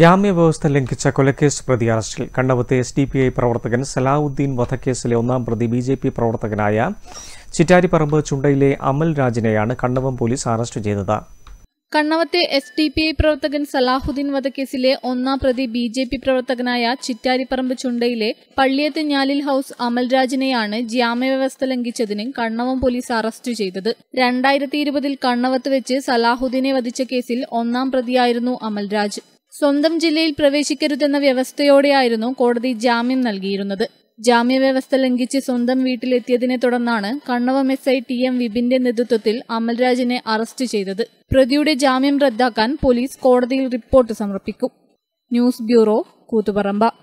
വ്യവസ്ഥ ലംഘിച്ച കൊലക്കേസ് പ്രതി അറസ്റ്റിൽ കണ്ണവത്തെ എസ് ഡി പി ഐ പ്രവർത്തകൻ സലാവുദ്ദീൻ വധക്കേസിലെ ഒന്നാം പ്രതി ബി ജെ പി പ്രവർത്തകനായ ചിറ്റാരിപ്പറമ്പ് ചുണ്ടയിലെ അമൽ രാജിനെയാണ് കണ്ണവം പോലീസ് അറസ്റ്റ് ചെയ്തത് കണ്ണവത്തെ എസ് ഡി പി ഐ പ്രവർത്തകൻ സലാഹുദ്ദീൻ വധക്കേസിലെ ഒന്നാം പ്രതി ബി ജെ പി പ്രവർത്തകനായ ചിറ്റാരിപ്പറമ്പ് ചുണ്ടയിലെ പള്ളിയത്ത് ഞാലിൽ ഹൌസ് അമൽരാജിനെയാണ് ജാമ്യവ്യവസ്ഥ ലംഘിച്ചതിന് കണ്ണവം പോലീസ് അറസ്റ്റ് ചെയ്തത് രണ്ടായിരത്തി ഇരുപതിൽ കണ്ണവത്ത് വെച്ച് സലാഹുദ്ദീനെ വധിച്ച കേസിൽ ഒന്നാം പ്രതിയായിരുന്നു അമൽരാജ് സ്വന്തം ജില്ലയിൽ പ്രവേശിക്കരുതെന്ന വ്യവസ്ഥയോടെയായിരുന്നു കോടതി ജാമ്യം നൽകിയിരുന്നത് ജാമ്യവ്യവസ്ഥ ലംഘിച്ച് സ്വന്തം വീട്ടിലെത്തിയതിനെ തുടർന്നാണ് Kannavam S I T M വിപിന്റെ നേതൃത്വത്തിൽ അമൽരാജിനെ അറസ്റ്റ് ചെയ്തത് പ്രതിയുടെ ജാമ്യം റദ്ദാക്കാൻ പോലീസ് കോടതിയിൽ റിപ്പോർട്ട് സമർപ്പിക്കും ന്യൂസ് ബ്യൂറോ കൂത്തുപറമ്പ